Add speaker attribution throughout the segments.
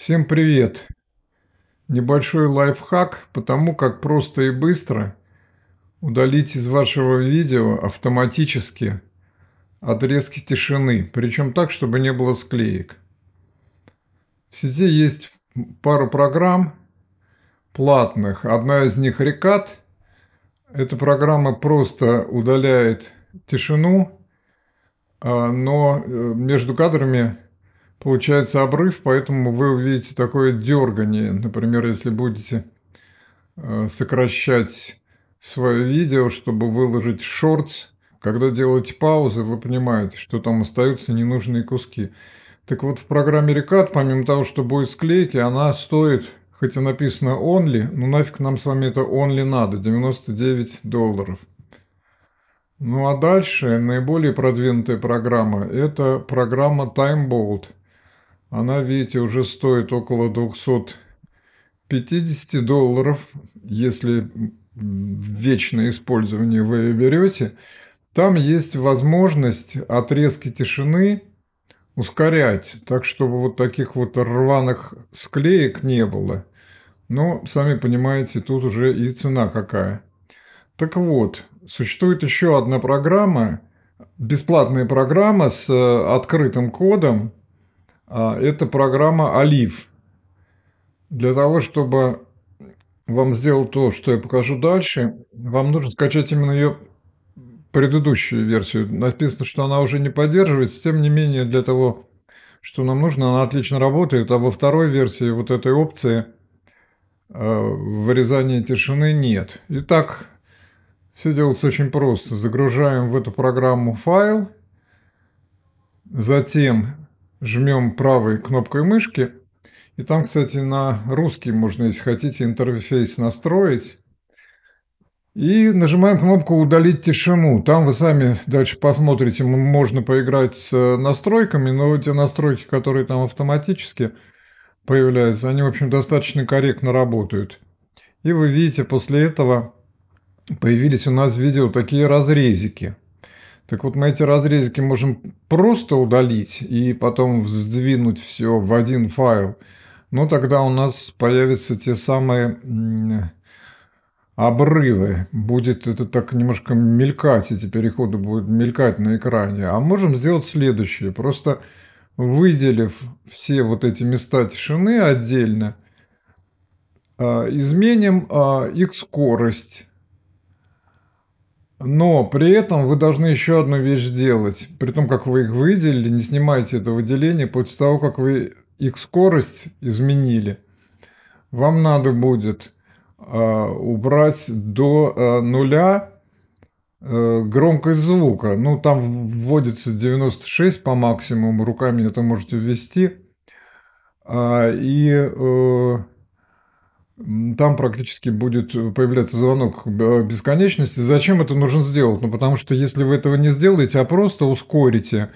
Speaker 1: Всем привет! Небольшой лайфхак, по тому, как просто и быстро удалить из вашего видео автоматически отрезки тишины, причем так, чтобы не было склеек. В сети есть пару программ платных. Одна из них «Рекат». Эта программа просто удаляет тишину, а, но э, между кадрами – получается обрыв, поэтому вы увидите такое дергание. Например, если будете э, сокращать свое видео, чтобы выложить шортс, когда делаете паузы, вы понимаете, что там остаются ненужные куски. Так вот, в программе Recut, помимо того, что будет склейки, она стоит, хотя написано only, но нафиг нам с вами это only надо, 99 долларов. Ну а дальше наиболее продвинутая программа – это программа TimeBolt – она, видите, уже стоит около 250 долларов, если вечное использование вы берете. Там есть возможность отрезки тишины ускорять, так чтобы вот таких вот рваных склеек не было. Но, сами понимаете, тут уже и цена какая. Так вот, существует еще одна программа, бесплатная программа с э, открытым кодом, а, это программа «Олив». Для того, чтобы вам сделать то, что я покажу дальше, вам нужно скачать именно ее предыдущую версию. Написано, что она уже не поддерживается, тем не менее, для того, что нам нужно, она отлично работает, а во второй версии вот этой опции а, вырезания тишины нет. Итак, все делается очень просто. Загружаем в эту программу файл, затем жмем правой кнопкой мышки. И там, кстати, на русский можно, если хотите, интерфейс настроить. И нажимаем кнопку «Удалить тишину». Там вы сами дальше посмотрите, можно поиграть с э, настройками, но те настройки, которые там автоматически появляются, они, в общем, достаточно корректно работают. И вы видите, после этого появились у нас в видео такие разрезики – так вот, мы эти разрезики можем просто удалить и потом сдвинуть все в один файл. Но тогда у нас появятся те самые обрывы. Будет это так немножко мелькать, эти переходы будут мелькать на экране. А можем сделать следующее. Просто выделив все вот эти места тишины отдельно, а, изменим а, их скорость но при этом вы должны еще одну вещь сделать. При том, как вы их выделили, не снимайте это выделение после того, как вы их скорость изменили. Вам надо будет э, убрать до э, нуля э, громкость звука. Ну, там вводится 96 по максимуму, руками это можете ввести. Э, и э, там практически будет э, появляться звонок бесконечности. Зачем это нужно сделать? Ну, потому что если вы этого не сделаете, а просто ускорите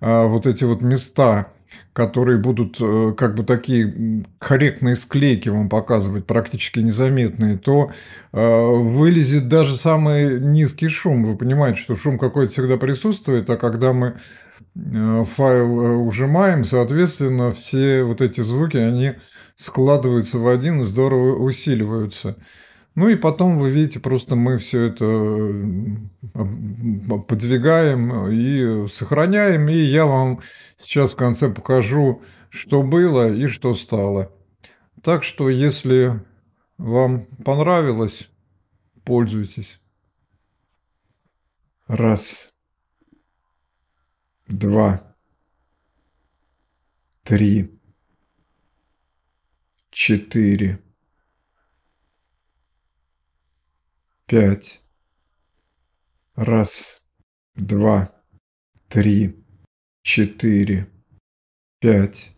Speaker 1: а, вот эти вот места, которые будут э, как бы такие корректные склейки вам показывать, практически незаметные, то э, вылезет даже самый низкий шум. Вы понимаете, что шум какой-то всегда присутствует, а когда мы Э, файл э, ужимаем, соответственно, все вот эти звуки, они складываются в один и здорово усиливаются. Ну и потом, вы видите, просто мы все это э, подвигаем и сохраняем. И я вам сейчас в конце покажу, что было и что стало. Так что, если вам понравилось, пользуйтесь. Раз два, три, четыре, пять. Раз, два, три, четыре, пять.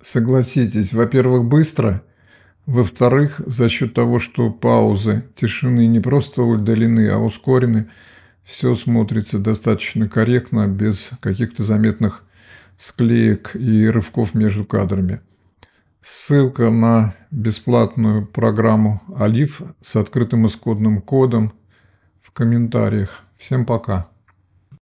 Speaker 1: Согласитесь, во-первых, быстро, во-вторых, за счет того, что паузы, тишины не просто удалены, а ускорены – все смотрится достаточно корректно, без каких-то заметных склеек и рывков между кадрами. Ссылка на бесплатную программу «Олив» с открытым исходным кодом в комментариях. Всем пока!